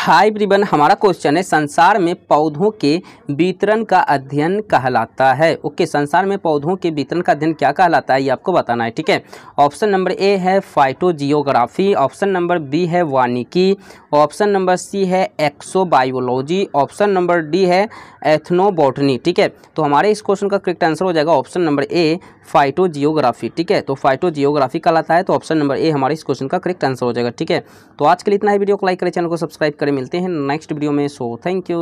हाय ब्रिबन हमारा क्वेश्चन है संसार में पौधों के वितरण का अध्ययन कहलाता है ओके संसार में पौधों के वितरण का अध्ययन क्या कहलाता है ये आपको बताना है ठीक है ऑप्शन नंबर ए है फाइटोजियोग्राफी ऑप्शन नंबर बी है वानिकी ऑप्शन नंबर सी है एक्सोबायोलॉजी ऑप्शन नंबर डी है एथनोबॉटनी ठीक है तो हमारे इस क्वेश्चन का करेक्ट आंसर हो जाएगा ऑप्शन नंबर ए फाइटोजियोग्राफी ठीक है तो फाइटोजियोग्राफी कहलाता है तो ऑप्शन नंबर ए हमारे इस क्वेश्चन का करेक्ट आंसर हो जाएगा ठीक है तो आज के लिए इतना ही वीडियो को लाइक करें चैनल को सब्सक्राइब करें मिलते हैं नेक्स्ट वीडियो में सो थैंक यू